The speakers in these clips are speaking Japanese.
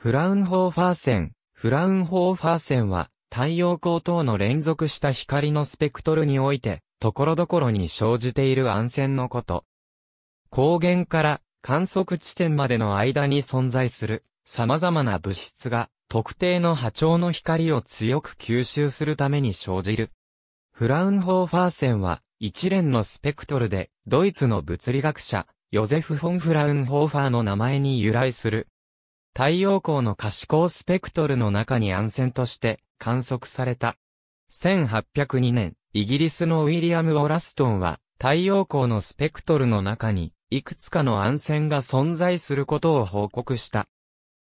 フラウンホーファー線。フラウンホーファー線は、太陽光等の連続した光のスペクトルにおいて、ところどころに生じている暗線のこと。光源から観測地点までの間に存在する様々な物質が特定の波長の光を強く吸収するために生じる。フラウンホーファー線は一連のスペクトルでドイツの物理学者ヨゼフ・フォン・フラウンホーファーの名前に由来する太陽光の可視光スペクトルの中に暗線として観測された。1802年、イギリスのウィリアム・オラストンは、太陽光のスペクトルの中に、いくつかの暗線が存在することを報告した。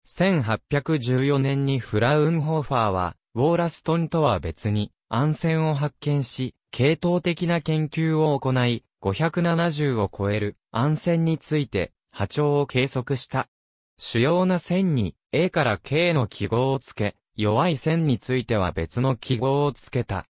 1814年にフラウンホーファーは、ウォーラストンとは別に、暗線を発見し、系統的な研究を行い、570を超える暗線について波長を計測した。主要な線に A から K の記号をつけ、弱い線については別の記号をつけた。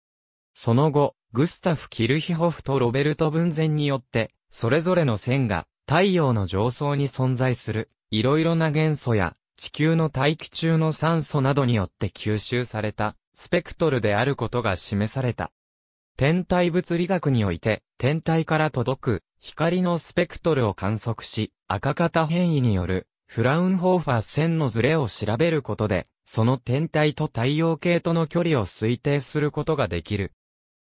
その後、グスタフ・キルヒホフとロベルト・ブンゼンによって、それぞれの線が太陽の上層に存在する、いろいろな元素や地球の大気中の酸素などによって吸収されたスペクトルであることが示された。天体物理学において、天体から届く光のスペクトルを観測し、赤型変異によるフラウンホーファー線のズレを調べることで、その天体と太陽系との距離を推定することができる。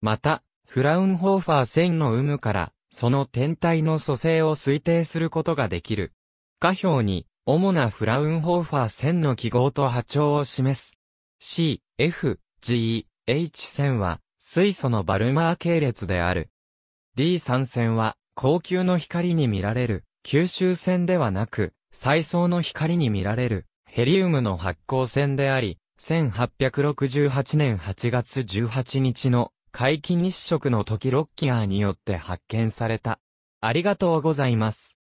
また、フラウンホーファー線の有無から、その天体の組成を推定することができる。下表に、主なフラウンホーファー線の記号と波長を示す。C、F、G、H 線は、水素のバルマー系列である。D3 線は、高級の光に見られる、吸収線ではなく、最層の光に見られる、ヘリウムの発光線であり、1868年8月18日の皆既日食の時ロッキアーによって発見された。ありがとうございます。